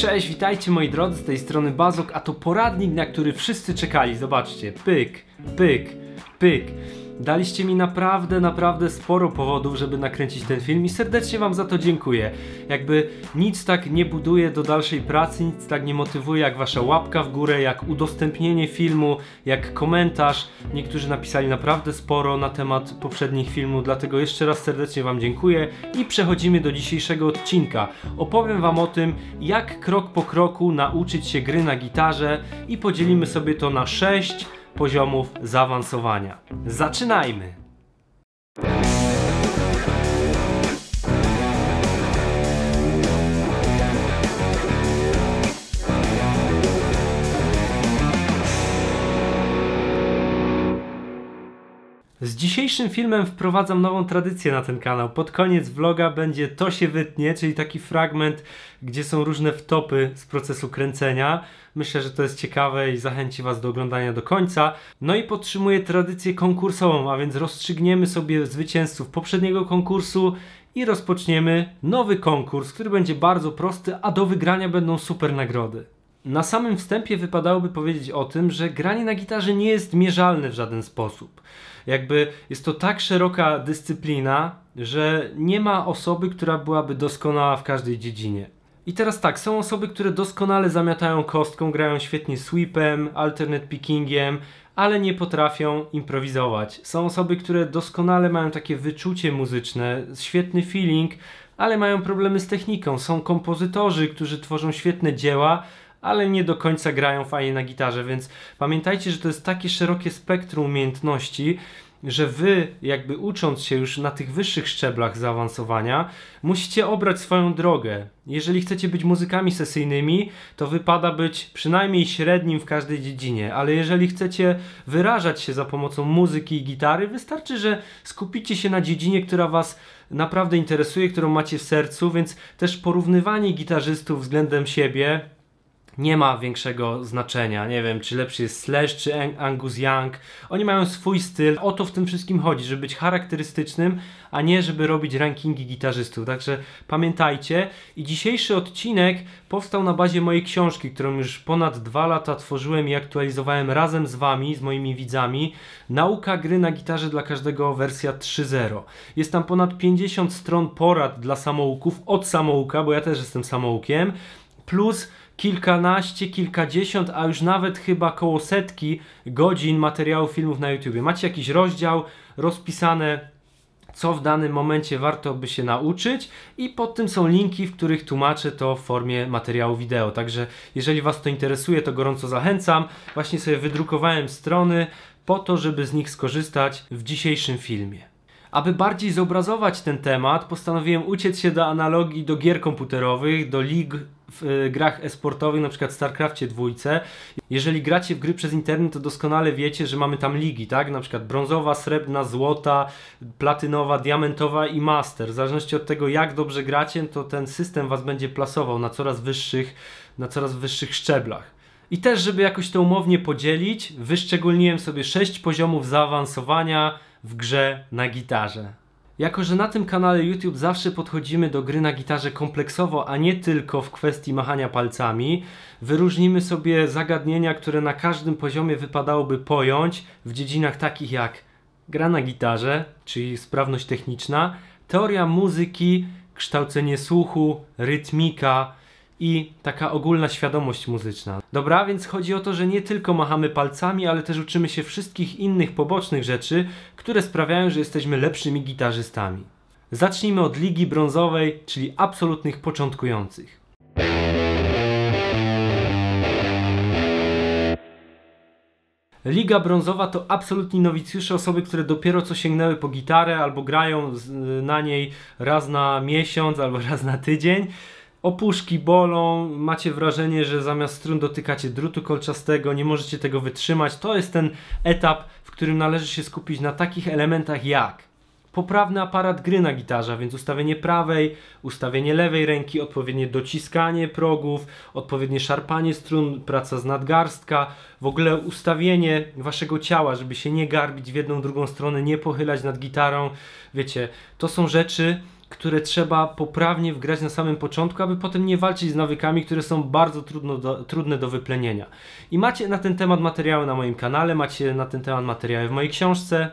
Cześć, witajcie moi drodzy, z tej strony Bazok, a to poradnik, na który wszyscy czekali. Zobaczcie, pyk, pyk, pyk. Daliście mi naprawdę, naprawdę sporo powodów, żeby nakręcić ten film i serdecznie Wam za to dziękuję. Jakby nic tak nie buduje do dalszej pracy, nic tak nie motywuje jak Wasza łapka w górę, jak udostępnienie filmu, jak komentarz. Niektórzy napisali naprawdę sporo na temat poprzednich filmów, dlatego jeszcze raz serdecznie Wam dziękuję i przechodzimy do dzisiejszego odcinka. Opowiem Wam o tym, jak krok po kroku nauczyć się gry na gitarze i podzielimy sobie to na 6 poziomów zaawansowania. Zaczynajmy! Z dzisiejszym filmem wprowadzam nową tradycję na ten kanał. Pod koniec vloga będzie to się wytnie, czyli taki fragment, gdzie są różne wtopy z procesu kręcenia. Myślę, że to jest ciekawe i zachęci Was do oglądania do końca. No i podtrzymuję tradycję konkursową, a więc rozstrzygniemy sobie zwycięzców poprzedniego konkursu i rozpoczniemy nowy konkurs, który będzie bardzo prosty, a do wygrania będą super nagrody. Na samym wstępie wypadałoby powiedzieć o tym, że granie na gitarze nie jest mierzalne w żaden sposób. Jakby jest to tak szeroka dyscyplina, że nie ma osoby, która byłaby doskonała w każdej dziedzinie. I teraz tak, są osoby, które doskonale zamiatają kostką, grają świetnie sweepem, alternate pickingiem, ale nie potrafią improwizować. Są osoby, które doskonale mają takie wyczucie muzyczne, świetny feeling, ale mają problemy z techniką. Są kompozytorzy, którzy tworzą świetne dzieła, ale nie do końca grają fajnie na gitarze, więc pamiętajcie, że to jest takie szerokie spektrum umiejętności, że wy, jakby ucząc się już na tych wyższych szczeblach zaawansowania, musicie obrać swoją drogę. Jeżeli chcecie być muzykami sesyjnymi, to wypada być przynajmniej średnim w każdej dziedzinie, ale jeżeli chcecie wyrażać się za pomocą muzyki i gitary, wystarczy, że skupicie się na dziedzinie, która was naprawdę interesuje, którą macie w sercu, więc też porównywanie gitarzystów względem siebie nie ma większego znaczenia. Nie wiem, czy lepszy jest Slash, czy Angus Young. Oni mają swój styl. O to w tym wszystkim chodzi, żeby być charakterystycznym, a nie żeby robić rankingi gitarzystów. Także pamiętajcie. I dzisiejszy odcinek powstał na bazie mojej książki, którą już ponad dwa lata tworzyłem i aktualizowałem razem z Wami, z moimi widzami. Nauka gry na gitarze dla każdego wersja 3.0. Jest tam ponad 50 stron porad dla samouków od samouka, bo ja też jestem samoukiem. Plus kilkanaście, kilkadziesiąt, a już nawet chyba koło setki godzin materiałów filmów na YouTube. Macie jakiś rozdział rozpisane co w danym momencie warto by się nauczyć i pod tym są linki, w których tłumaczę to w formie materiału wideo. Także jeżeli Was to interesuje, to gorąco zachęcam. Właśnie sobie wydrukowałem strony po to, żeby z nich skorzystać w dzisiejszym filmie. Aby bardziej zobrazować ten temat, postanowiłem uciec się do analogii do gier komputerowych, do lig w e, grach esportowych, na przykład StarCraftie dwójce. Jeżeli gracie w gry przez internet, to doskonale wiecie, że mamy tam ligi, tak? Na przykład brązowa, srebrna, złota, platynowa, diamentowa i master. W zależności od tego, jak dobrze gracie, to ten system was będzie plasował na coraz wyższych, na coraz wyższych szczeblach. I też, żeby jakoś to umownie podzielić, wyszczególniłem sobie 6 poziomów zaawansowania w grze na gitarze. Jako, że na tym kanale YouTube zawsze podchodzimy do gry na gitarze kompleksowo, a nie tylko w kwestii machania palcami, wyróżnimy sobie zagadnienia, które na każdym poziomie wypadałoby pojąć w dziedzinach takich jak gra na gitarze, czyli sprawność techniczna, teoria muzyki, kształcenie słuchu, rytmika, i taka ogólna świadomość muzyczna. Dobra, więc chodzi o to, że nie tylko machamy palcami, ale też uczymy się wszystkich innych pobocznych rzeczy, które sprawiają, że jesteśmy lepszymi gitarzystami. Zacznijmy od ligi brązowej, czyli absolutnych początkujących. Liga brązowa to absolutni nowicjusze, osoby, które dopiero co sięgnęły po gitarę albo grają na niej raz na miesiąc albo raz na tydzień. Opuszki bolą, macie wrażenie, że zamiast strun dotykacie drutu kolczastego, nie możecie tego wytrzymać. To jest ten etap, w którym należy się skupić na takich elementach jak poprawny aparat gry na gitarze, więc ustawienie prawej, ustawienie lewej ręki, odpowiednie dociskanie progów, odpowiednie szarpanie strun, praca z nadgarstka, w ogóle ustawienie waszego ciała, żeby się nie garbić w jedną, drugą stronę, nie pochylać nad gitarą. Wiecie, to są rzeczy, które trzeba poprawnie wgrać na samym początku, aby potem nie walczyć z nawykami, które są bardzo trudno do, trudne do wyplenienia. I macie na ten temat materiały na moim kanale, macie na ten temat materiały w mojej książce.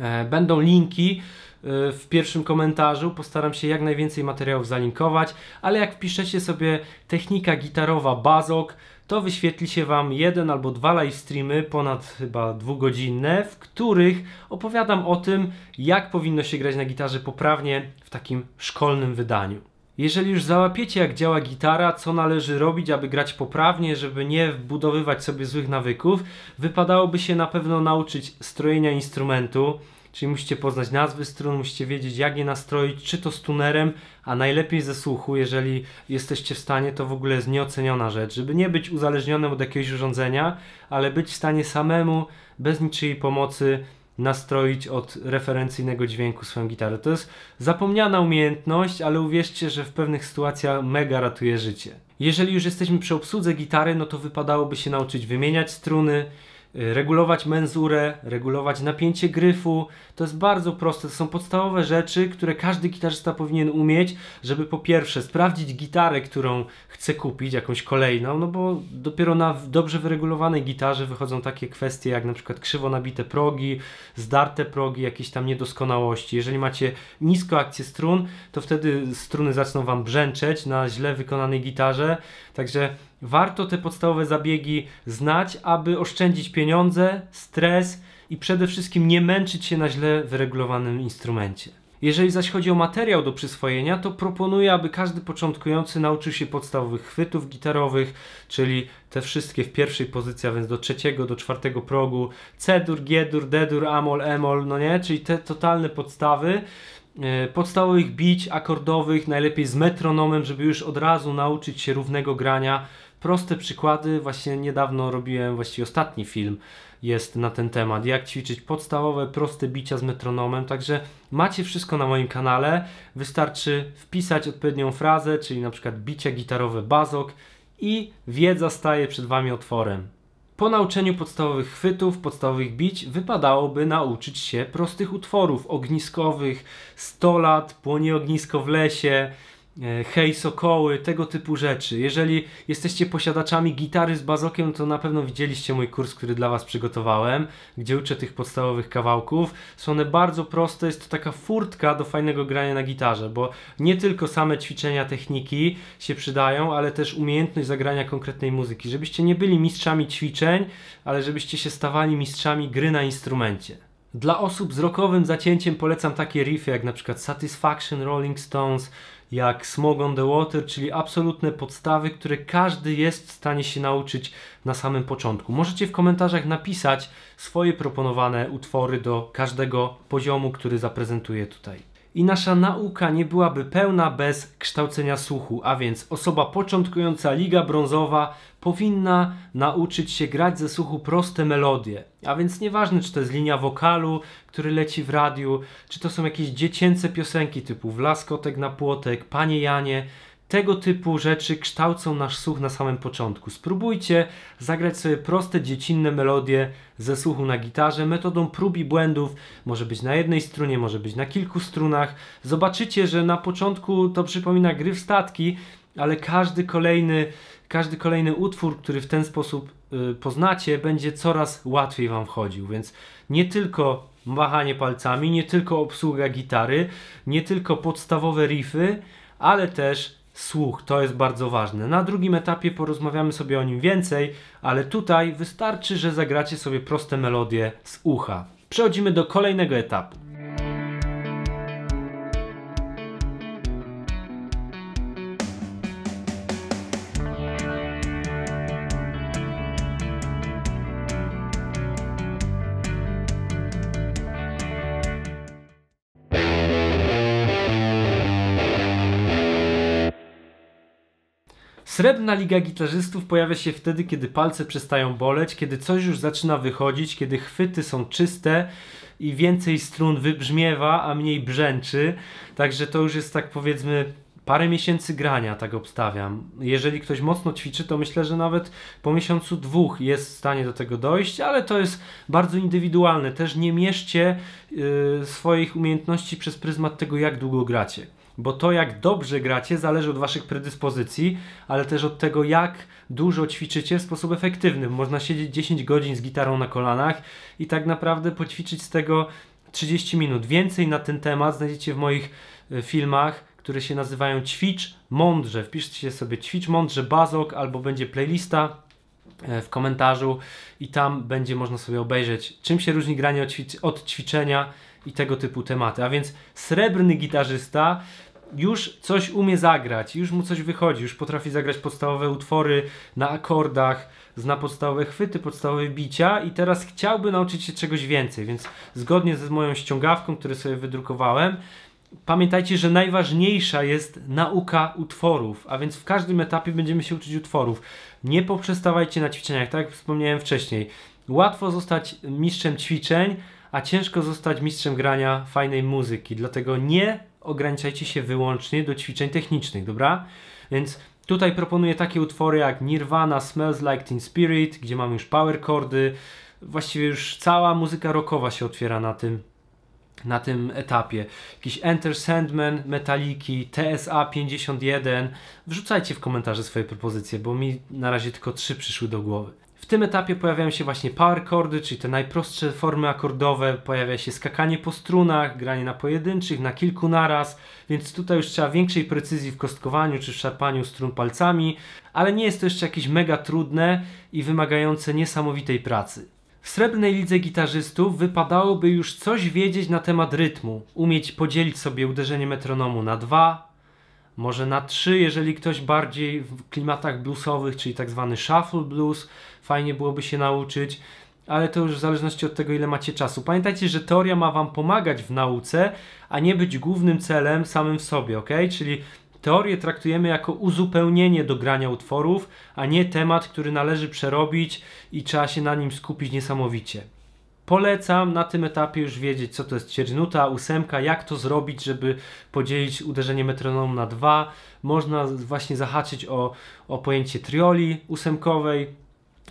E, będą linki e, w pierwszym komentarzu. Postaram się jak najwięcej materiałów zalinkować, ale jak wpiszecie sobie technika gitarowa Bazok, to wyświetli się Wam jeden albo dwa live streamy, ponad chyba dwugodzinne, w których opowiadam o tym, jak powinno się grać na gitarze poprawnie w takim szkolnym wydaniu. Jeżeli już załapiecie, jak działa gitara, co należy robić, aby grać poprawnie, żeby nie wbudowywać sobie złych nawyków, wypadałoby się na pewno nauczyć strojenia instrumentu, Czyli musicie poznać nazwy strun, musicie wiedzieć jak je nastroić, czy to z tunerem, a najlepiej ze słuchu, jeżeli jesteście w stanie, to w ogóle jest nieoceniona rzecz, żeby nie być uzależnionym od jakiegoś urządzenia, ale być w stanie samemu, bez niczyjej pomocy, nastroić od referencyjnego dźwięku swoją gitarę. To jest zapomniana umiejętność, ale uwierzcie, że w pewnych sytuacjach mega ratuje życie. Jeżeli już jesteśmy przy obsłudze gitary, no to wypadałoby się nauczyć wymieniać struny, Y, regulować menzurę, regulować napięcie gryfu. To jest bardzo proste, to są podstawowe rzeczy, które każdy gitarzysta powinien umieć, żeby po pierwsze sprawdzić gitarę, którą chce kupić, jakąś kolejną, no bo dopiero na dobrze wyregulowanej gitarze wychodzą takie kwestie jak na przykład krzywo nabite progi, zdarte progi, jakieś tam niedoskonałości. Jeżeli macie nisko akcję strun, to wtedy struny zaczną Wam brzęczeć na źle wykonanej gitarze, także Warto te podstawowe zabiegi znać, aby oszczędzić pieniądze, stres i przede wszystkim nie męczyć się na źle wyregulowanym instrumencie. Jeżeli zaś chodzi o materiał do przyswojenia, to proponuję, aby każdy początkujący nauczył się podstawowych chwytów gitarowych, czyli te wszystkie w pierwszej pozycji, a więc do trzeciego, do czwartego progu, C-dur, G-dur, D-dur, Amol, Emol, no nie, czyli te totalne podstawy e, podstawowych bić akordowych, najlepiej z metronomem, żeby już od razu nauczyć się równego grania proste przykłady. Właśnie niedawno robiłem, właściwie ostatni film jest na ten temat. Jak ćwiczyć podstawowe, proste bicia z metronomem. Także macie wszystko na moim kanale. Wystarczy wpisać odpowiednią frazę, czyli na przykład bicia gitarowe bazok i wiedza staje przed Wami otworem. Po nauczeniu podstawowych chwytów, podstawowych bić, wypadałoby nauczyć się prostych utworów ogniskowych, 100 lat, płonie ognisko w lesie, E, hej sokoły, tego typu rzeczy. Jeżeli jesteście posiadaczami gitary z bazokiem, to na pewno widzieliście mój kurs, który dla Was przygotowałem, gdzie uczę tych podstawowych kawałków. Są one bardzo proste, jest to taka furtka do fajnego grania na gitarze, bo nie tylko same ćwiczenia techniki się przydają, ale też umiejętność zagrania konkretnej muzyki. Żebyście nie byli mistrzami ćwiczeń, ale żebyście się stawali mistrzami gry na instrumencie. Dla osób z rockowym zacięciem polecam takie riffy jak na przykład Satisfaction, Rolling Stones, jak Smog on the Water, czyli absolutne podstawy, które każdy jest w stanie się nauczyć na samym początku. Możecie w komentarzach napisać swoje proponowane utwory do każdego poziomu, który zaprezentuję tutaj i nasza nauka nie byłaby pełna bez kształcenia słuchu, a więc osoba początkująca liga brązowa powinna nauczyć się grać ze słuchu proste melodie. A więc nieważne, czy to jest linia wokalu, który leci w radiu, czy to są jakieś dziecięce piosenki typu Wlaskotek na płotek, Panie Janie, tego typu rzeczy kształcą nasz słuch na samym początku. Spróbujcie zagrać sobie proste, dziecinne melodie ze słuchu na gitarze metodą prób i błędów. Może być na jednej strunie, może być na kilku strunach. Zobaczycie, że na początku to przypomina gry w statki, ale każdy kolejny, każdy kolejny utwór, który w ten sposób yy, poznacie, będzie coraz łatwiej Wam wchodził. Więc nie tylko machanie palcami, nie tylko obsługa gitary, nie tylko podstawowe riffy, ale też słuch, to jest bardzo ważne. Na drugim etapie porozmawiamy sobie o nim więcej, ale tutaj wystarczy, że zagracie sobie proste melodie z ucha. Przechodzimy do kolejnego etapu. Srebrna Liga Gitarzystów pojawia się wtedy, kiedy palce przestają boleć, kiedy coś już zaczyna wychodzić, kiedy chwyty są czyste i więcej strun wybrzmiewa, a mniej brzęczy. Także to już jest tak powiedzmy parę miesięcy grania, tak obstawiam. Jeżeli ktoś mocno ćwiczy, to myślę, że nawet po miesiącu dwóch jest w stanie do tego dojść, ale to jest bardzo indywidualne. Też nie mierzcie yy, swoich umiejętności przez pryzmat tego, jak długo gracie bo to jak dobrze gracie zależy od waszych predyspozycji, ale też od tego jak dużo ćwiczycie w sposób efektywny. Można siedzieć 10 godzin z gitarą na kolanach i tak naprawdę poćwiczyć z tego 30 minut. Więcej na ten temat znajdziecie w moich e, filmach, które się nazywają Ćwicz Mądrze. Wpiszcie sobie Ćwicz Mądrze Bazok albo będzie playlista e, w komentarzu i tam będzie można sobie obejrzeć, czym się różni granie od, ćwic- od ćwiczenia i tego typu tematy. A więc srebrny gitarzysta już coś umie zagrać, już mu coś wychodzi, już potrafi zagrać podstawowe utwory na akordach, zna podstawowe chwyty, podstawowe bicia i teraz chciałby nauczyć się czegoś więcej, więc zgodnie ze moją ściągawką, którą sobie wydrukowałem, pamiętajcie, że najważniejsza jest nauka utworów, a więc w każdym etapie będziemy się uczyć utworów. Nie poprzestawajcie na ćwiczeniach, tak jak wspomniałem wcześniej. Łatwo zostać mistrzem ćwiczeń, a ciężko zostać mistrzem grania fajnej muzyki. Dlatego nie ograniczajcie się wyłącznie do ćwiczeń technicznych, dobra? Więc tutaj proponuję takie utwory jak Nirvana, Smells Like Teen Spirit, gdzie mamy już power chordy, właściwie już cała muzyka rockowa się otwiera na tym na tym etapie. Jakiś Enter Sandman, Metaliki, TSA 51. Wrzucajcie w komentarze swoje propozycje, bo mi na razie tylko trzy przyszły do głowy. W tym etapie pojawiają się właśnie power chordy, czyli te najprostsze formy akordowe, pojawia się skakanie po strunach, granie na pojedynczych, na kilku naraz, więc tutaj już trzeba większej precyzji w kostkowaniu czy w szarpaniu strun palcami, ale nie jest to jeszcze jakieś mega trudne i wymagające niesamowitej pracy. W srebrnej lidze gitarzystów wypadałoby już coś wiedzieć na temat rytmu, umieć podzielić sobie uderzenie metronomu na dwa, może na trzy, jeżeli ktoś bardziej w klimatach bluesowych, czyli tak zwany shuffle blues, fajnie byłoby się nauczyć, ale to już w zależności od tego, ile macie czasu. Pamiętajcie, że teoria ma Wam pomagać w nauce, a nie być głównym celem samym w sobie, ok? Czyli teorię traktujemy jako uzupełnienie do grania utworów, a nie temat, który należy przerobić i trzeba się na nim skupić niesamowicie. Polecam na tym etapie już wiedzieć, co to jest ciernuta, ósemka, jak to zrobić, żeby podzielić uderzenie metronomu na dwa. Można właśnie zahaczyć o, o pojęcie trioli ósemkowej,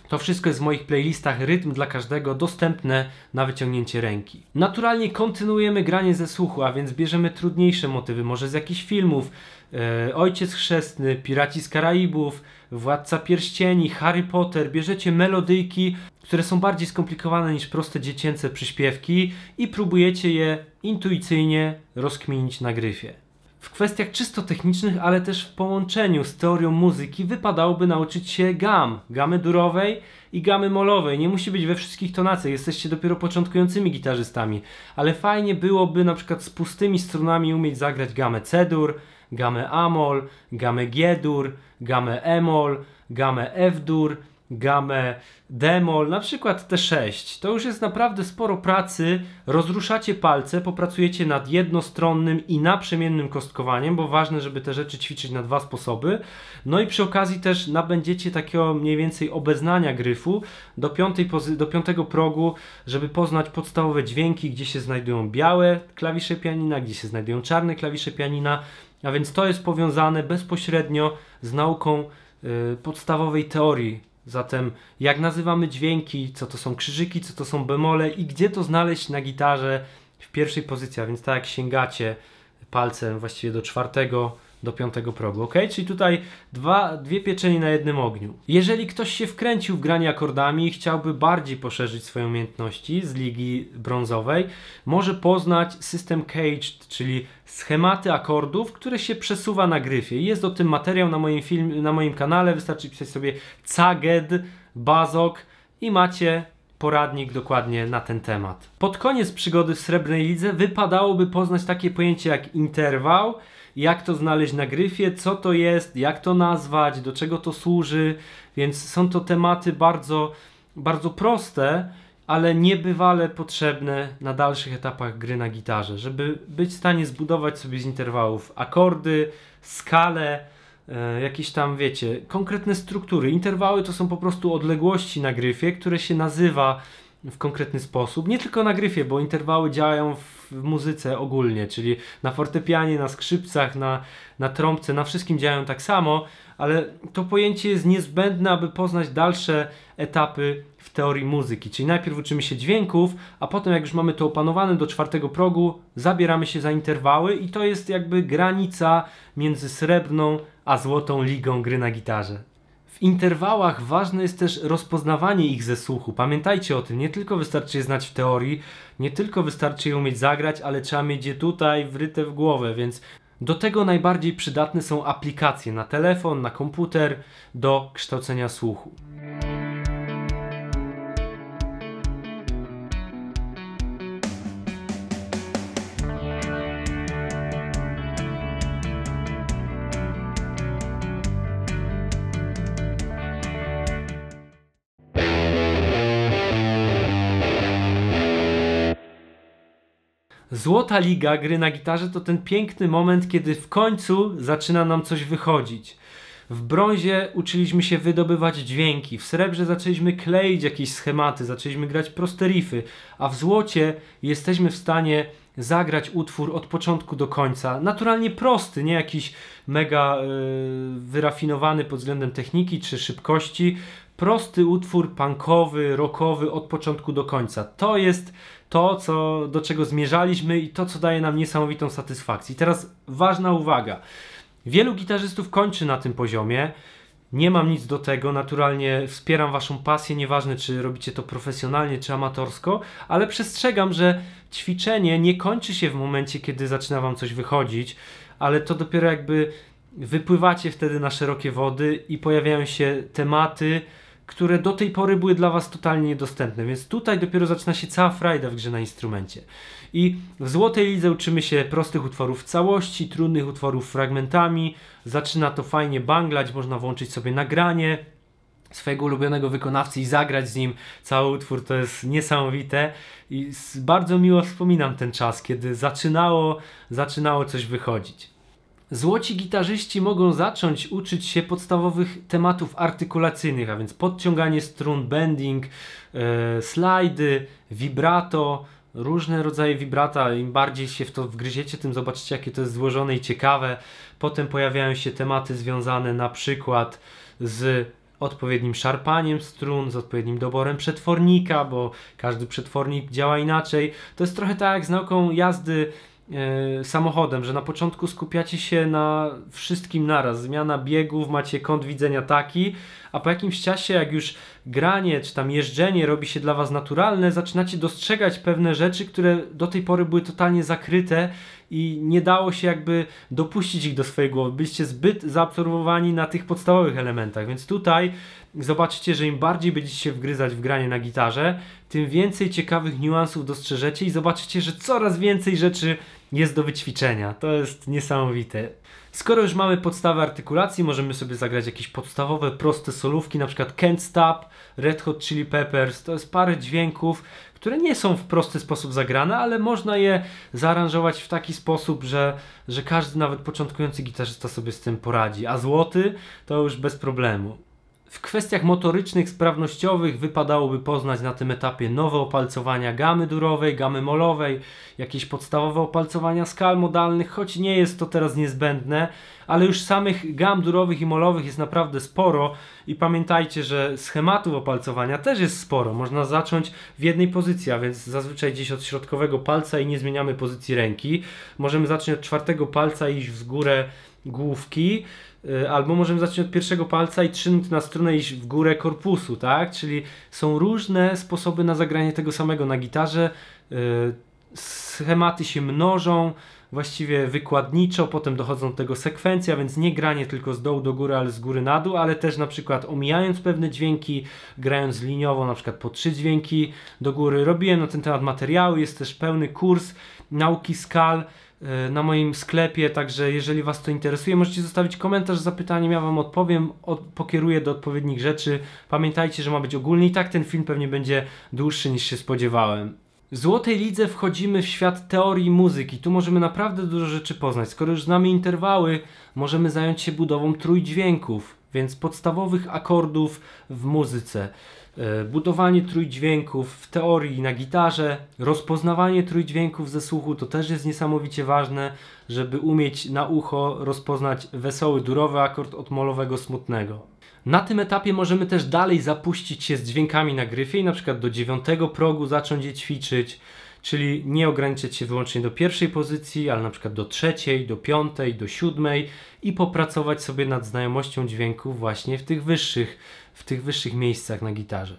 to wszystko jest w moich playlistach Rytm dla każdego dostępne na wyciągnięcie ręki. Naturalnie kontynuujemy granie ze słuchu, a więc bierzemy trudniejsze motywy, może z jakichś filmów. E, Ojciec Chrzestny, Piraci z Karaibów, Władca Pierścieni, Harry Potter. Bierzecie melodyjki, które są bardziej skomplikowane niż proste dziecięce przyśpiewki i próbujecie je intuicyjnie rozkminić na gryfie. W kwestiach czysto technicznych, ale też w połączeniu z teorią muzyki wypadałoby nauczyć się gam, gamy durowej i gamy molowej. Nie musi być we wszystkich tonacjach, jesteście dopiero początkującymi gitarzystami, ale fajnie byłoby na przykład z pustymi strunami umieć zagrać gamę C-dur, gamę A-mol, gamę G-dur, gamę E-mol, gamę F-dur, gamę demol, na przykład T6. To już jest naprawdę sporo pracy. Rozruszacie palce, popracujecie nad jednostronnym i naprzemiennym kostkowaniem, bo ważne, żeby te rzeczy ćwiczyć na dwa sposoby. No i przy okazji też nabędziecie takiego mniej więcej obeznania gryfu do, piątej do piątego progu, żeby poznać podstawowe dźwięki, gdzie się znajdują białe klawisze pianina, gdzie się znajdują czarne klawisze pianina. A więc to jest powiązane bezpośrednio z nauką y, podstawowej teorii Zatem jak nazywamy dźwięki, co to są krzyżyki, co to są bemole i gdzie to znaleźć na gitarze w pierwszej pozycji, a więc tak jak sięgacie palcem właściwie do czwartego do piątego progu, ok? Czyli tutaj dwa, dwie pieczenie na jednym ogniu. Jeżeli ktoś się wkręcił w granie akordami i chciałby bardziej poszerzyć swoje umiejętności z ligi brązowej, może poznać system caged, czyli schematy akordów, które się przesuwa na gryfie. Jest o tym materiał na moim, film, na moim kanale, wystarczy pisać sobie caged, bazok i macie poradnik dokładnie na ten temat. Pod koniec przygody w Srebrnej Lidze wypadałoby poznać takie pojęcie jak interwał, jak to znaleźć na gryfie, co to jest, jak to nazwać, do czego to służy, więc są to tematy bardzo, bardzo proste, ale niebywale potrzebne na dalszych etapach gry na gitarze, żeby być w stanie zbudować sobie z interwałów akordy, skalę, e, jakieś tam, wiecie, konkretne struktury. Interwały to są po prostu odległości na gryfie, które się nazywa w konkretny sposób. Nie tylko na gryfie, bo interwały działają w muzyce ogólnie, czyli na fortepianie, na skrzypcach, na, na trąbce, na wszystkim działają tak samo, ale to pojęcie jest niezbędne, aby poznać dalsze etapy w teorii muzyki. Czyli najpierw uczymy się dźwięków, a potem jak już mamy to opanowane do czwartego progu, zabieramy się za interwały i to jest jakby granica między srebrną a złotą ligą gry na gitarze interwałach ważne jest też rozpoznawanie ich ze słuchu. Pamiętajcie o tym, nie tylko wystarczy je znać w teorii, nie tylko wystarczy je umieć zagrać, ale trzeba mieć je tutaj wryte w głowę, więc do tego najbardziej przydatne są aplikacje na telefon, na komputer do kształcenia słuchu. złota liga gry na gitarze to ten piękny moment, kiedy w końcu zaczyna nam coś wychodzić. W brązie uczyliśmy się wydobywać dźwięki, w srebrze zaczęliśmy kleić jakieś schematy, zaczęliśmy grać proste riffy, a w złocie jesteśmy w stanie zagrać utwór od początku do końca. Naturalnie prosty, nie jakiś mega yy, wyrafinowany pod względem techniki czy szybkości, prosty utwór punkowy, rockowy od początku do końca. To jest to, co, do czego zmierzaliśmy i to, co daje nam niesamowitą satysfakcję. I teraz ważna uwaga. Wielu gitarzystów kończy na tym poziomie. Nie mam nic do tego, naturalnie wspieram Waszą pasję, nieważne czy robicie to profesjonalnie czy amatorsko, ale przestrzegam, że ćwiczenie nie kończy się w momencie, kiedy zaczyna Wam coś wychodzić, ale to dopiero jakby wypływacie wtedy na szerokie wody i pojawiają się tematy, które do tej pory były dla Was totalnie niedostępne, więc tutaj dopiero zaczyna się cała frajda w grze na instrumencie. I w Złotej Lidze uczymy się prostych utworów w całości, trudnych utworów fragmentami, zaczyna to fajnie banglać, można włączyć sobie nagranie, swojego ulubionego wykonawcy i zagrać z nim cały utwór, to jest niesamowite i bardzo miło wspominam ten czas, kiedy zaczynało, zaczynało coś wychodzić. Złoci gitarzyści mogą zacząć uczyć się podstawowych tematów artykulacyjnych, a więc podciąganie strun, bending, yy, slajdy, vibrato, różne rodzaje vibrata. Im bardziej się w to wgryziecie, tym zobaczycie, jakie to jest złożone i ciekawe. Potem pojawiają się tematy związane na przykład z odpowiednim szarpaniem strun, z odpowiednim doborem przetwornika, bo każdy przetwornik działa inaczej. To jest trochę tak jak z nauką jazdy E, samochodem, że na początku skupiacie się na wszystkim naraz. Zmiana biegów, macie kąt widzenia taki, a po jakimś czasie, jak już granie czy tam jeżdżenie robi się dla was naturalne, zaczynacie dostrzegać pewne rzeczy, które do tej pory były totalnie zakryte i nie dało się jakby dopuścić ich do swojej głowy. Byliście zbyt zaabsorbowani na tych podstawowych elementach, więc tutaj zobaczycie, że im bardziej będziecie się wgryzać w granie na gitarze, tym więcej ciekawych niuansów dostrzeżecie i zobaczycie, że coraz więcej rzeczy jest do wyćwiczenia. To jest niesamowite. Skoro już mamy podstawę artykulacji, możemy sobie zagrać jakieś podstawowe, proste solówki, na przykład Can't Stop, Red Hot Chili Peppers. To jest parę dźwięków, które nie są w prosty sposób zagrane, ale można je zaaranżować w taki sposób, że, że każdy, nawet początkujący gitarzysta sobie z tym poradzi. A złoty to już bez problemu. W kwestiach motorycznych, sprawnościowych wypadałoby poznać na tym etapie nowe opalcowania gamy durowej, gamy molowej, jakieś podstawowe opalcowania skal modalnych, choć nie jest to teraz niezbędne, ale już samych gam durowych i molowych jest naprawdę sporo i pamiętajcie, że schematów opalcowania też jest sporo. Można zacząć w jednej pozycji, a więc zazwyczaj gdzieś od środkowego palca i nie zmieniamy pozycji ręki. Możemy zacząć od czwartego palca i iść w górę główki. Y, albo możemy zacząć od pierwszego palca i trzynąć na strunę iść w górę korpusu, tak? Czyli są różne sposoby na zagranie tego samego na gitarze. Y, schematy się mnożą, właściwie wykładniczo, potem dochodzą do tego sekwencja, więc nie granie tylko z dołu do góry, ale z góry na dół, ale też na przykład omijając pewne dźwięki, grając liniowo na przykład po trzy dźwięki do góry. Robiłem na ten temat materiały, jest też pełny kurs nauki skal, E, na moim sklepie, także jeżeli Was to interesuje, możecie zostawić komentarz z zapytaniem, ja Wam odpowiem, od, pokieruję do odpowiednich rzeczy. Pamiętajcie, że ma być ogólny i tak ten film pewnie będzie dłuższy niż się spodziewałem. W Złotej Lidze wchodzimy w świat teorii muzyki. Tu możemy naprawdę dużo rzeczy poznać. Skoro już znamy interwały, możemy zająć się budową trójdźwięków, więc podstawowych akordów w muzyce. E, budowanie trójdźwięków w teorii na gitarze, rozpoznawanie trójdźwięków ze słuchu to też jest niesamowicie ważne, żeby umieć na ucho rozpoznać wesoły, durowy akord od molowego, smutnego. Na tym etapie możemy też dalej zapuścić się z dźwiękami na gryfie i na przykład do dziewiątego progu zacząć je ćwiczyć, czyli nie ograniczać się wyłącznie do pierwszej pozycji, ale na przykład do trzeciej, do piątej, do siódmej i popracować sobie nad znajomością dźwięków właśnie w tych wyższych w tych wyższych miejscach na gitarze.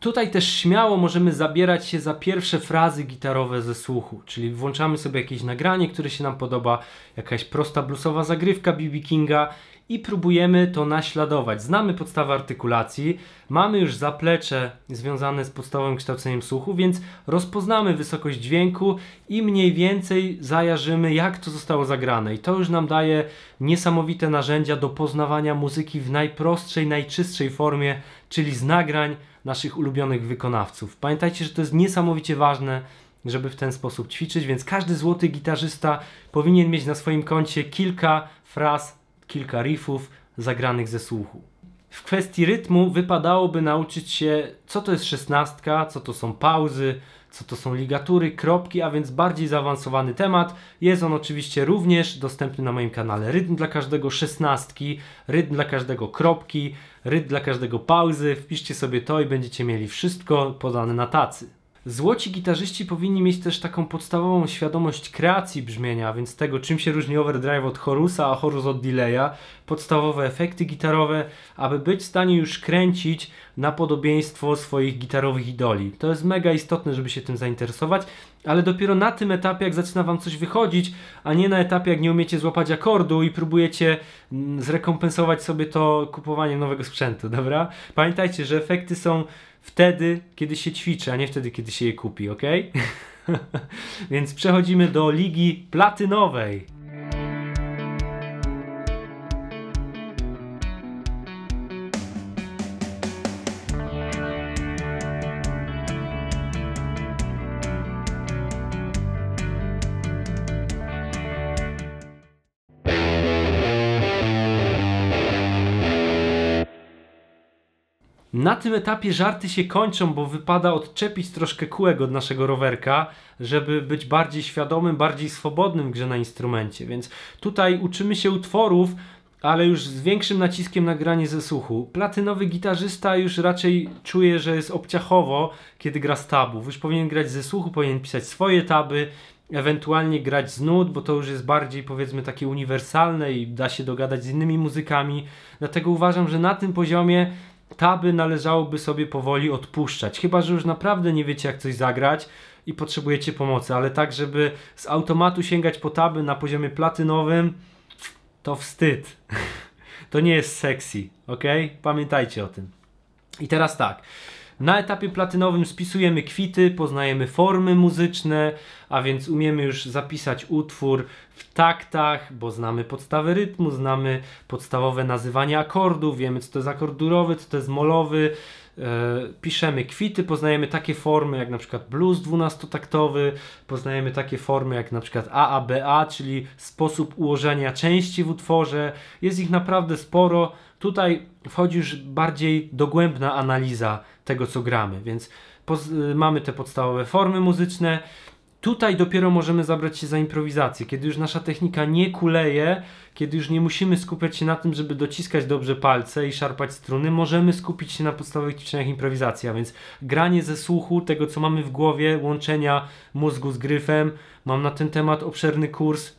Tutaj też śmiało możemy zabierać się za pierwsze frazy gitarowe ze słuchu, czyli włączamy sobie jakieś nagranie, które się nam podoba, jakaś prosta bluesowa zagrywka BB Kinga i próbujemy to naśladować. Znamy podstawę artykulacji, mamy już zaplecze związane z podstawowym kształceniem słuchu, więc rozpoznamy wysokość dźwięku i mniej więcej zajarzymy, jak to zostało zagrane. I to już nam daje niesamowite narzędzia do poznawania muzyki w najprostszej, najczystszej formie, czyli z nagrań naszych ulubionych wykonawców. Pamiętajcie, że to jest niesamowicie ważne żeby w ten sposób ćwiczyć, więc każdy złoty gitarzysta powinien mieć na swoim koncie kilka fraz kilka riffów zagranych ze słuchu. W kwestii rytmu wypadałoby nauczyć się, co to jest szesnastka, co to są pauzy, co to są ligatury, kropki, a więc bardziej zaawansowany temat. Jest on oczywiście również dostępny na moim kanale. Rytm dla każdego szesnastki, rytm dla każdego kropki, rytm dla każdego pauzy. Wpiszcie sobie to i będziecie mieli wszystko podane na tacy złoci gitarzyści powinni mieć też taką podstawową świadomość kreacji brzmienia, więc tego, czym się różni overdrive od chorusa, a chorus od delaya, podstawowe efekty gitarowe, aby być w stanie już kręcić na podobieństwo swoich gitarowych idoli. To jest mega istotne, żeby się tym zainteresować, ale dopiero na tym etapie, jak zaczyna Wam coś wychodzić, a nie na etapie, jak nie umiecie złapać akordu i próbujecie mm, zrekompensować sobie to kupowaniem nowego sprzętu, dobra? Pamiętajcie, że efekty są wtedy, kiedy się ćwiczy, a nie wtedy, kiedy się je kupi, ok? Więc przechodzimy do ligi platynowej. Na tym etapie żarty się kończą, bo wypada odczepić troszkę kółek od naszego rowerka, żeby być bardziej świadomym, bardziej swobodnym grze na instrumencie. Więc tutaj uczymy się utworów, ale już z większym naciskiem na granie ze słuchu. Platynowy gitarzysta już raczej czuje, że jest obciachowo, kiedy gra z tabu. Już powinien grać ze słuchu, powinien pisać swoje taby, ewentualnie grać z nut, bo to już jest bardziej powiedzmy takie uniwersalne i da się dogadać z innymi muzykami. Dlatego uważam, że na tym poziomie taby należałoby sobie powoli odpuszczać. Chyba, że już naprawdę nie wiecie, jak coś zagrać i potrzebujecie pomocy, ale tak, żeby z automatu sięgać po taby na poziomie platynowym, to wstyd. to nie jest sexy, ok? Pamiętajcie o tym. I teraz tak. Na etapie platynowym spisujemy kwity, poznajemy formy muzyczne, a więc umiemy już zapisać utwór w taktach, bo znamy podstawy rytmu, znamy podstawowe nazywanie akordów, wiemy co to jest akord durowy, co to jest molowy, e, piszemy kwity, poznajemy takie formy jak na przykład blues dwunastotaktowy, poznajemy takie formy jak na przykład AABA, czyli sposób ułożenia części w utworze. Jest ich naprawdę sporo. Tutaj wchodzi już bardziej dogłębna analiza tego, co gramy, więc y, mamy te podstawowe formy muzyczne, Tutaj dopiero możemy zabrać się za improwizację, kiedy już nasza technika nie kuleje, kiedy już nie musimy skupiać się na tym, żeby dociskać dobrze palce i szarpać struny, możemy skupić się na podstawowych ćwiczeniach improwizacji, a więc granie ze słuchu, tego co mamy w głowie, łączenia mózgu z gryfem. Mam na ten temat obszerny kurs,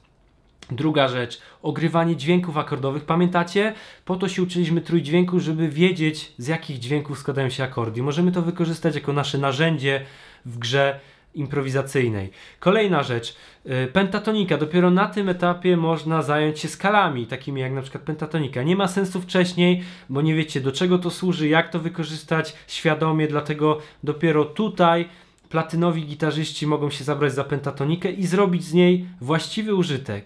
Druga rzecz, ogrywanie dźwięków akordowych. Pamiętacie? Po to się uczyliśmy trójdźwięku, żeby wiedzieć z jakich dźwięków składają się akordy. Możemy to wykorzystać jako nasze narzędzie w grze improwizacyjnej. Kolejna rzecz, y, pentatonika. Dopiero na tym etapie można zająć się skalami, takimi jak na przykład pentatonika. Nie ma sensu wcześniej, bo nie wiecie do czego to służy, jak to wykorzystać świadomie, dlatego dopiero tutaj platynowi gitarzyści mogą się zabrać za pentatonikę i zrobić z niej właściwy użytek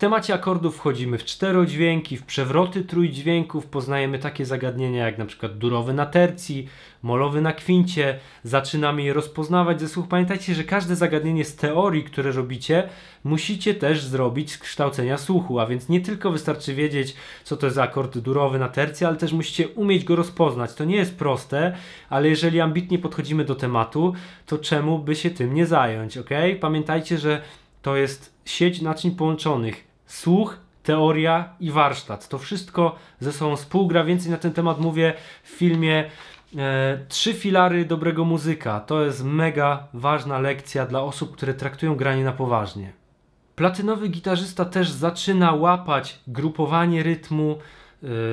temacie akordów wchodzimy w czterodźwięki, w przewroty trójdźwięków, poznajemy takie zagadnienia jak na przykład durowy na tercji, molowy na kwincie, zaczynamy je rozpoznawać ze słuch. Pamiętajcie, że każde zagadnienie z teorii, które robicie, musicie też zrobić z kształcenia słuchu, a więc nie tylko wystarczy wiedzieć, co to jest akord durowy na tercji, ale też musicie umieć go rozpoznać. To nie jest proste, ale jeżeli ambitnie podchodzimy do tematu, to czemu by się tym nie zająć, ok? Pamiętajcie, że to jest sieć naczyń połączonych słuch, teoria i warsztat. To wszystko ze sobą współgra. Więcej na ten temat mówię w filmie e, Trzy filary dobrego muzyka. To jest mega ważna lekcja dla osób, które traktują granie na poważnie. Platynowy gitarzysta też zaczyna łapać grupowanie rytmu,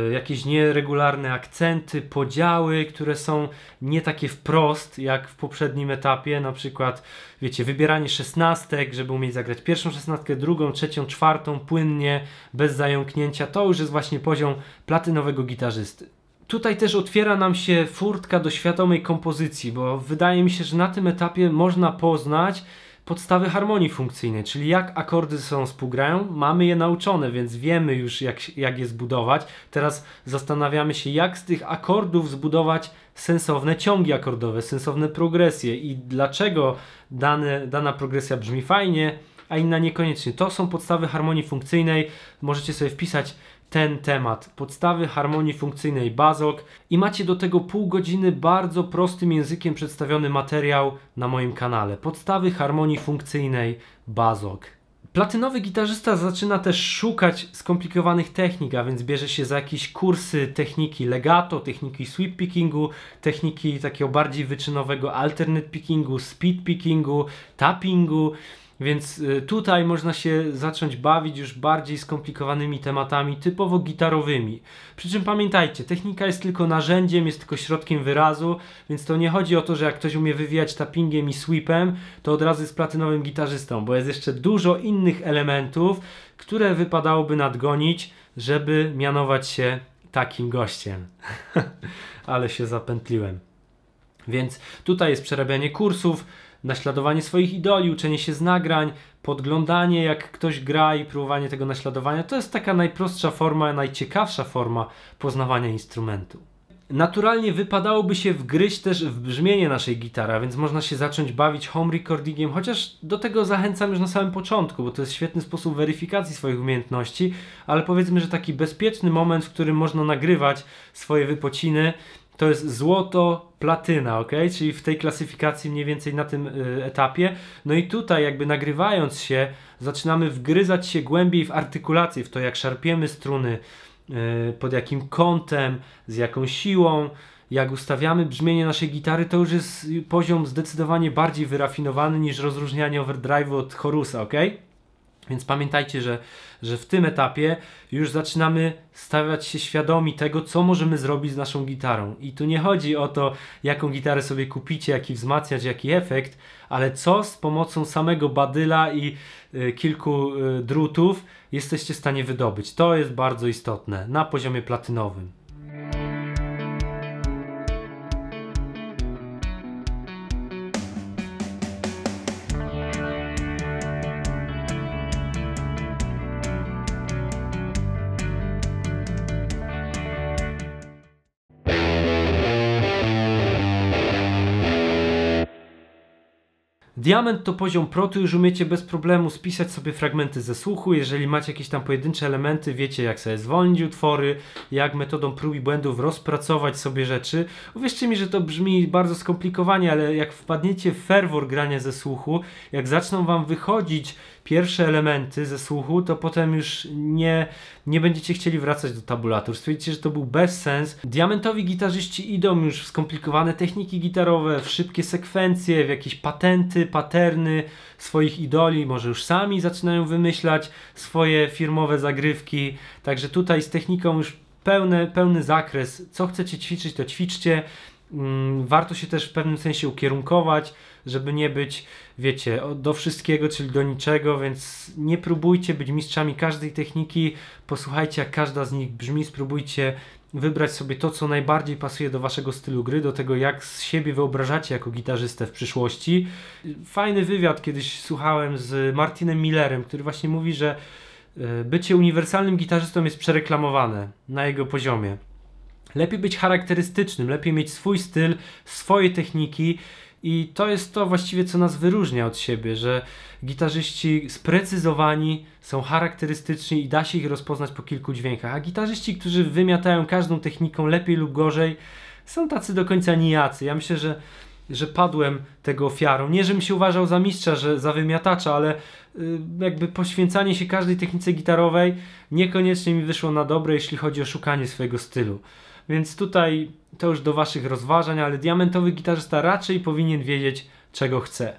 Y, jakieś nieregularne akcenty, podziały, które są nie takie wprost jak w poprzednim etapie, na przykład wiecie, wybieranie szesnastek, żeby umieć zagrać pierwszą szesnastkę, drugą, trzecią, czwartą płynnie, bez zająknięcia, to już jest właśnie poziom platynowego gitarzysty. Tutaj też otwiera nam się furtka do świadomej kompozycji, bo wydaje mi się, że na tym etapie można poznać podstawy harmonii funkcyjnej, czyli jak akordy ze sobą współgrają, mamy je nauczone, więc wiemy już jak, jak je zbudować. Teraz zastanawiamy się, jak z tych akordów zbudować sensowne ciągi akordowe, sensowne progresje i dlaczego dane, dana progresja brzmi fajnie, a inna niekoniecznie. To są podstawy harmonii funkcyjnej. Możecie sobie wpisać ten temat, podstawy harmonii funkcyjnej Bazok i macie do tego pół godziny bardzo prostym językiem przedstawiony materiał na moim kanale. Podstawy harmonii funkcyjnej BASOK. Platynowy gitarzysta zaczyna też szukać skomplikowanych technik, a więc bierze się za jakieś kursy techniki legato, techniki sweep pickingu, techniki takiego bardziej wyczynowego alternate pickingu, speed pickingu, tappingu. Więc y, tutaj można się zacząć bawić już bardziej skomplikowanymi tematami typowo gitarowymi. Przy czym pamiętajcie, technika jest tylko narzędziem, jest tylko środkiem wyrazu, więc to nie chodzi o to, że jak ktoś umie wywijać tappingiem i sweepem, to od razu jest platynowym gitarzystą, bo jest jeszcze dużo innych elementów, które wypadałoby nadgonić, żeby mianować się takim gościem. Ale się zapętliłem. Więc tutaj jest przerabianie kursów, naśladowanie swoich idoli, uczenie się z nagrań, podglądanie jak ktoś gra i próbowanie tego naśladowania, to jest taka najprostsza forma, najciekawsza forma poznawania instrumentu. Naturalnie wypadałoby się wgryźć też w brzmienie naszej gitary, więc można się zacząć bawić home recordingiem, chociaż do tego zachęcam już na samym początku, bo to jest świetny sposób weryfikacji swoich umiejętności, ale powiedzmy, że taki bezpieczny moment, w którym można nagrywać swoje wypociny to jest złoto, platyna, ok? Czyli w tej klasyfikacji mniej więcej na tym y, etapie. No i tutaj jakby nagrywając się, zaczynamy wgryzać się głębiej w artykulację, w to jak szarpiemy struny, y, pod jakim kątem, z jaką siłą, jak ustawiamy brzmienie naszej gitary, to już jest poziom zdecydowanie bardziej wyrafinowany niż rozróżnianie overdrive'u od chorusa, ok? Więc pamiętajcie, że, że w tym etapie już zaczynamy stawiać się świadomi tego, co możemy zrobić z naszą gitarą. I tu nie chodzi o to, jaką gitarę sobie kupicie, jaki wzmacniacz, jaki efekt, ale co z pomocą samego badyla i y, kilku y, drutów jesteście w stanie wydobyć. To jest bardzo istotne na poziomie platynowym. Diament to poziom protu, już umiecie bez problemu spisać sobie fragmenty ze słuchu, jeżeli macie jakieś tam pojedyncze elementy, wiecie jak sobie zwolnić utwory, jak metodą prób i błędów rozpracować sobie rzeczy. Uwierzcie mi, że to brzmi bardzo skomplikowanie, ale jak wpadniecie w ferwor grania ze słuchu, jak zaczną wam wychodzić pierwsze elementy ze słuchu, to potem już nie, nie będziecie chcieli wracać do tabulatur. Stwierdzicie, że to był bez sens. Diamentowi gitarzyści idą już w skomplikowane techniki gitarowe, w szybkie sekwencje, w jakieś patenty, paterny swoich idoli, może już sami zaczynają wymyślać swoje firmowe zagrywki. Także tutaj z techniką już pełny, pełny zakres. Co chcecie ćwiczyć, to ćwiczcie. Mm, warto się też w pewnym sensie ukierunkować żeby nie być, wiecie, do wszystkiego, czyli do niczego, więc nie próbujcie być mistrzami każdej techniki, posłuchajcie jak każda z nich brzmi, spróbujcie wybrać sobie to, co najbardziej pasuje do waszego stylu gry, do tego, jak z siebie wyobrażacie jako gitarzystę w przyszłości. Fajny wywiad kiedyś słuchałem z Martinem Millerem, który właśnie mówi, że e, bycie uniwersalnym gitarzystą jest przereklamowane na jego poziomie. Lepiej być charakterystycznym, lepiej mieć swój styl, swoje techniki i to jest to właściwie, co nas wyróżnia od siebie, że gitarzyści sprecyzowani są charakterystyczni i da się ich rozpoznać po kilku dźwiękach, a gitarzyści, którzy wymiatają każdą techniką lepiej lub gorzej, są tacy do końca nijacy. Ja myślę, że że padłem tego ofiarą. Nie, żebym się uważał za mistrza, że za wymiatacza, ale y, jakby poświęcanie się każdej technice gitarowej niekoniecznie mi wyszło na dobre, jeśli chodzi o szukanie swojego stylu. Więc tutaj to już do Waszych rozważań, ale diamentowy gitarzysta raczej powinien wiedzieć, czego chce.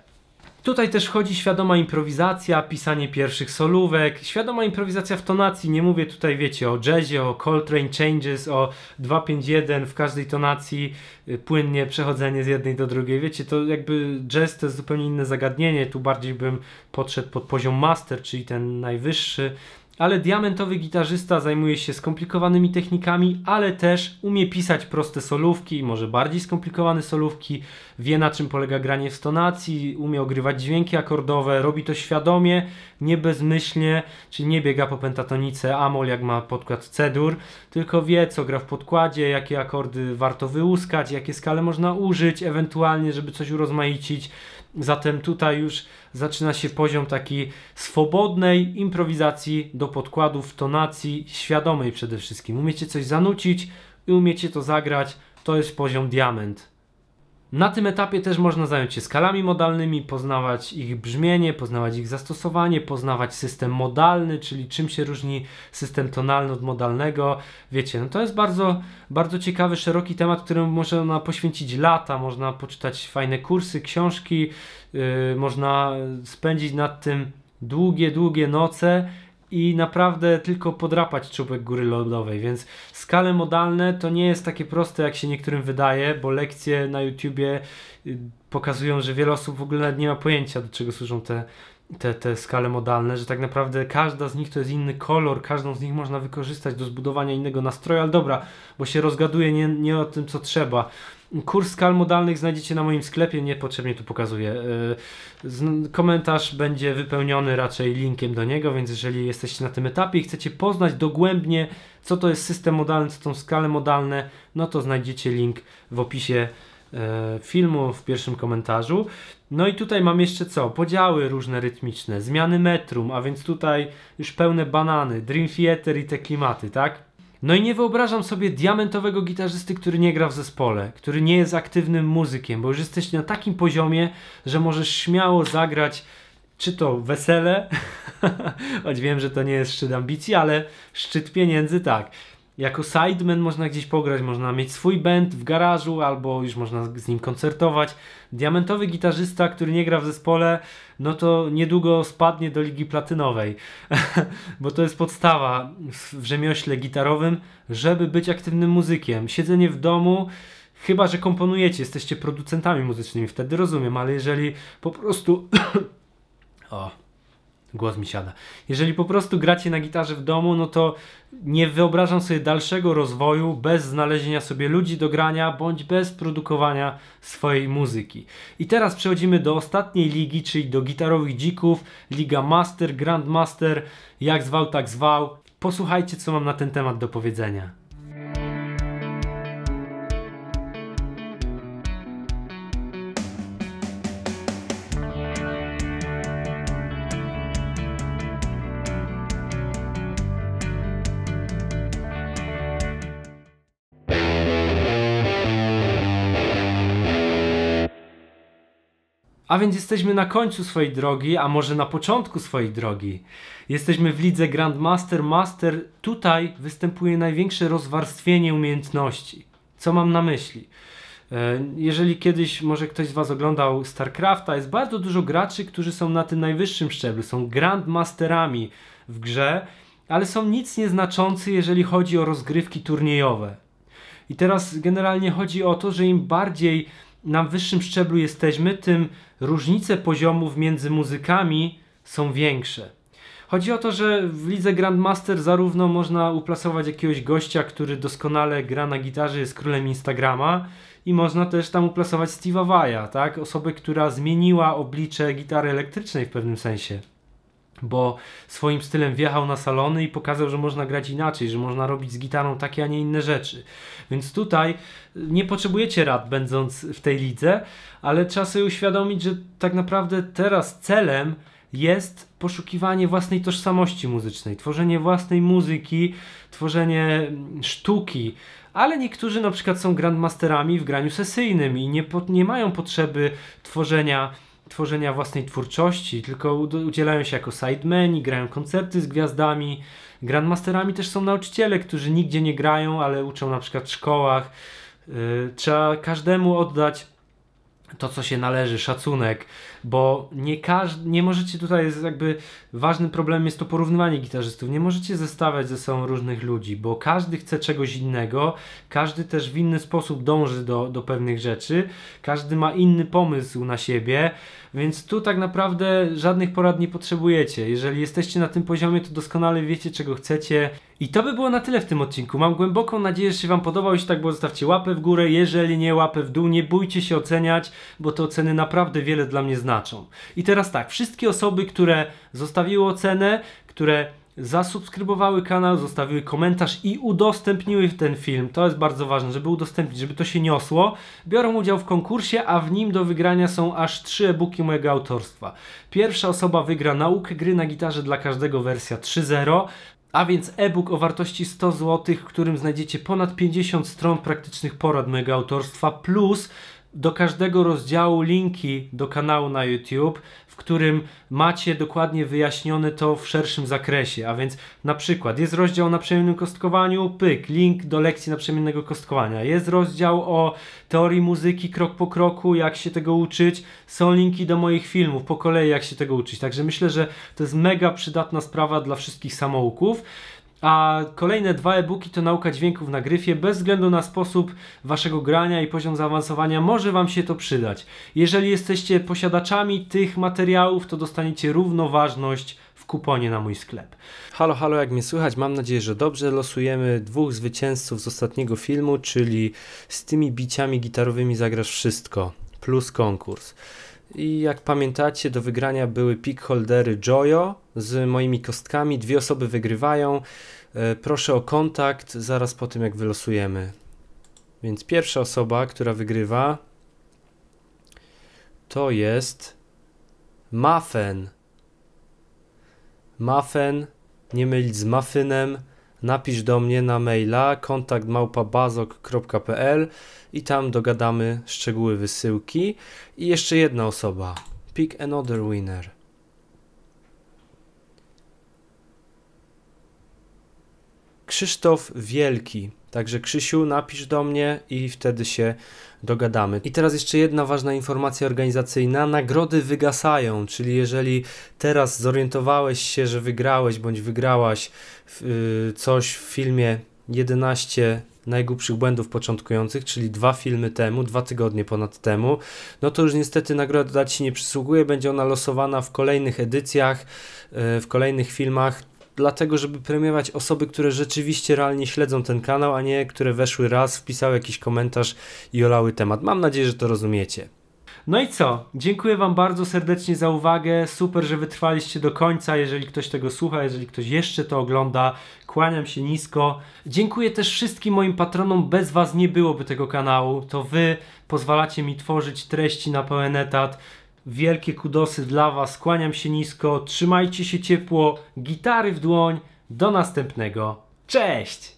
Tutaj też wchodzi świadoma improwizacja, pisanie pierwszych solówek, świadoma improwizacja w tonacji, nie mówię tutaj wiecie o jazzie, o Coltrane Changes, o 251 w każdej tonacji, y, płynnie przechodzenie z jednej do drugiej, wiecie to jakby jazz to jest zupełnie inne zagadnienie, tu bardziej bym podszedł pod poziom master, czyli ten najwyższy, ale diamentowy gitarzysta zajmuje się skomplikowanymi technikami, ale też umie pisać proste solówki, może bardziej skomplikowane solówki, wie na czym polega granie w stonacji, umie ogrywać dźwięki akordowe, robi to świadomie, nie bezmyślnie, czyli nie biega po pentatonice amol jak ma podkład cedur, tylko wie co gra w podkładzie, jakie akordy warto wyłuskać, jakie skale można użyć, ewentualnie żeby coś urozmaicić, Zatem tutaj już zaczyna się poziom takiej swobodnej improwizacji do podkładów, tonacji, świadomej przede wszystkim. Umiecie coś zanucić i umiecie to zagrać, to jest poziom diament. Na tym etapie też można zająć się skalami modalnymi, poznawać ich brzmienie, poznawać ich zastosowanie, poznawać system modalny, czyli czym się różni system tonalny od modalnego. Wiecie, no to jest bardzo, bardzo ciekawy, szeroki temat, któremu można poświęcić lata, można poczytać fajne kursy, książki, yy, można spędzić nad tym długie, długie noce i naprawdę tylko podrapać czubek góry lodowej, więc skale modalne to nie jest takie proste, jak się niektórym wydaje, bo lekcje na YouTubie y, pokazują, że wiele osób w ogóle nie ma pojęcia, do czego służą te, te, te skale modalne, że tak naprawdę każda z nich to jest inny kolor, każdą z nich można wykorzystać do zbudowania innego nastroju, ale dobra, bo się rozgaduje nie, nie o tym, co trzeba. Kurs skal modalnych znajdziecie na moim sklepie, niepotrzebnie tu pokazuję. E, komentarz będzie wypełniony raczej linkiem do niego, więc jeżeli jesteście na tym etapie i chcecie poznać dogłębnie, co to jest system modalny, co są skale modalne, no to znajdziecie link w opisie e, filmu, w pierwszym komentarzu. No i tutaj mam jeszcze co? Podziały różne rytmiczne, zmiany metrum, a więc tutaj już pełne banany, Dream Theater i te klimaty, tak? No i nie wyobrażam sobie diamentowego gitarzysty, który nie gra w zespole, który nie jest aktywnym muzykiem, bo już jesteś na takim poziomie, że możesz śmiało zagrać czy to wesele, choć wiem, że to nie jest szczyt ambicji, ale szczyt pieniędzy tak jako sideman można gdzieś pograć, można mieć swój band w garażu albo już można z nim koncertować. Diamentowy gitarzysta, który nie gra w zespole, no to niedługo spadnie do ligi platynowej, bo to jest podstawa w rzemiośle gitarowym, żeby być aktywnym muzykiem. Siedzenie w domu, chyba że komponujecie, jesteście producentami muzycznymi, wtedy rozumiem, ale jeżeli po prostu. o głos mi siada. Jeżeli po prostu gracie na gitarze w domu, no to nie wyobrażam sobie dalszego rozwoju bez znalezienia sobie ludzi do grania bądź bez produkowania swojej muzyki. I teraz przechodzimy do ostatniej ligi, czyli do gitarowych dzików, Liga Master, Grand Master, jak zwał tak zwał. Posłuchajcie co mam na ten temat do powiedzenia. A więc jesteśmy na końcu swojej drogi, a może na początku swojej drogi. Jesteśmy w lidze Grandmaster Master. Tutaj występuje największe rozwarstwienie umiejętności. Co mam na myśli? E, jeżeli kiedyś może ktoś z Was oglądał StarCrafta, jest bardzo dużo graczy, którzy są na tym najwyższym szczeblu, są grandmasterami w grze, ale są nic nieznaczący, jeżeli chodzi o rozgrywki turniejowe. I teraz generalnie chodzi o to, że im bardziej na wyższym szczeblu jesteśmy, tym różnice poziomów między muzykami są większe. Chodzi o to, że w lidze Grandmaster zarówno można uplasować jakiegoś gościa, który doskonale gra na gitarze, jest królem Instagrama i można też tam uplasować Steve'a Vaja, tak? Osobę, która zmieniła oblicze gitary elektrycznej w pewnym sensie bo swoim stylem wjechał na salony i pokazał, że można grać inaczej, że można robić z gitarą takie, a nie inne rzeczy. Więc tutaj nie potrzebujecie rad, będąc w tej lidze, ale trzeba sobie uświadomić, że tak naprawdę teraz celem jest poszukiwanie własnej tożsamości muzycznej, tworzenie własnej muzyki, tworzenie sztuki, ale niektórzy na przykład są grandmasterami w graniu sesyjnym i nie, po, nie mają potrzeby tworzenia tworzenia własnej twórczości, tylko udzielają się jako sidemeni, grają koncerty z gwiazdami. Grandmasterami też są nauczyciele, którzy nigdzie nie grają, ale uczą na przykład w szkołach. Y, trzeba każdemu oddać to, co się należy, szacunek, bo nie każdy, nie możecie tutaj, jest jakby ważnym problemem jest to porównywanie gitarzystów, nie możecie zestawiać ze sobą różnych ludzi, bo każdy chce czegoś innego, każdy też w inny sposób dąży do, do pewnych rzeczy, każdy ma inny pomysł na siebie, więc tu tak naprawdę żadnych porad nie potrzebujecie. Jeżeli jesteście na tym poziomie, to doskonale wiecie, czego chcecie, i to by było na tyle w tym odcinku. Mam głęboką nadzieję, że się Wam podobał. Jeśli tak było, zostawcie łapę w górę. Jeżeli nie, łapę w dół. Nie bójcie się oceniać, bo te oceny naprawdę wiele dla mnie znaczą. I teraz tak, wszystkie osoby, które zostawiły ocenę, które zasubskrybowały kanał, zostawiły komentarz i udostępniły ten film. To jest bardzo ważne, żeby udostępnić, żeby to się niosło. Biorą udział w konkursie, a w nim do wygrania są aż trzy e-booki mojego autorstwa. Pierwsza osoba wygra naukę gry na gitarze dla każdego wersja 3.0. A więc e-book o wartości 100 zł, w którym znajdziecie ponad 50 stron praktycznych porad mojego autorstwa, plus do każdego rozdziału linki do kanału na YouTube, w którym macie dokładnie wyjaśnione to w szerszym zakresie. A więc na przykład jest rozdział o naprzemiennym kostkowaniu, pyk, link do lekcji naprzemiennego kostkowania. Jest rozdział o teorii muzyki krok po kroku, jak się tego uczyć. Są linki do moich filmów po kolei, jak się tego uczyć. Także myślę, że to jest mega przydatna sprawa dla wszystkich samouków. A kolejne dwa e-booki to nauka dźwięków na gryfie. Bez względu na sposób waszego grania i poziom zaawansowania może wam się to przydać. Jeżeli jesteście posiadaczami tych materiałów, to dostaniecie równoważność w kuponie na mój sklep. Halo, halo, jak mnie słychać? Mam nadzieję, że dobrze. Losujemy dwóch zwycięzców z ostatniego filmu, czyli z tymi biciami gitarowymi zagrasz wszystko plus konkurs. I jak pamiętacie, do wygrania były pick holdery Joyo, z moimi kostkami. Dwie osoby wygrywają. E, proszę o kontakt zaraz po tym, jak wylosujemy. Więc pierwsza osoba, która wygrywa, to jest Muffin. Muffin, nie mylić z Muffinem. Napisz do mnie na maila kontaktmałpabazok.pl i tam dogadamy szczegóły wysyłki. I jeszcze jedna osoba. Pick another winner. Krzysztof Wielki. Także Krzysiu, napisz do mnie i wtedy się dogadamy. I teraz jeszcze jedna ważna informacja organizacyjna. Nagrody wygasają, czyli jeżeli teraz zorientowałeś się, że wygrałeś bądź wygrałaś y, coś w filmie 11 najgłupszych błędów początkujących, czyli dwa filmy temu, dwa tygodnie ponad temu, no to już niestety nagroda Ci nie przysługuje, będzie ona losowana w kolejnych edycjach, y, w kolejnych filmach dlatego, żeby premiować osoby, które rzeczywiście realnie śledzą ten kanał, a nie które weszły raz, wpisały jakiś komentarz i olały temat. Mam nadzieję, że to rozumiecie. No i co? Dziękuję Wam bardzo serdecznie za uwagę. Super, że wytrwaliście do końca. Jeżeli ktoś tego słucha, jeżeli ktoś jeszcze to ogląda, kłaniam się nisko. Dziękuję też wszystkim moim patronom. Bez Was nie byłoby tego kanału. To Wy pozwalacie mi tworzyć treści na pełen etat. Wielkie kudosy dla Was, kłaniam się nisko, trzymajcie się ciepło, gitary w dłoń, do następnego. Cześć!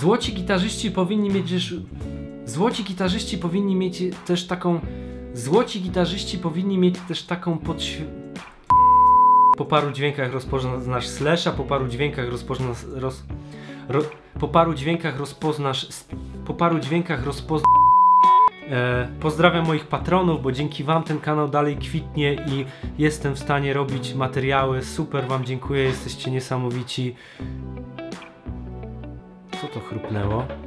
Złoci gitarzyści powinni mieć Złoci gitarzyści powinni mieć też taką Złoci gitarzyści powinni mieć też taką podświe... Po paru dźwiękach rozpoznasz slasha, po paru dźwiękach rozpoznasz... Roz... Ro... Po paru dźwiękach rozpoznasz... Po paru dźwiękach rozpoznasz... E... Pozdrawiam moich patronów, bo dzięki wam ten kanał dalej kwitnie i jestem w stanie robić materiały. Super wam dziękuję, jesteście niesamowici. Co to chrupnęło?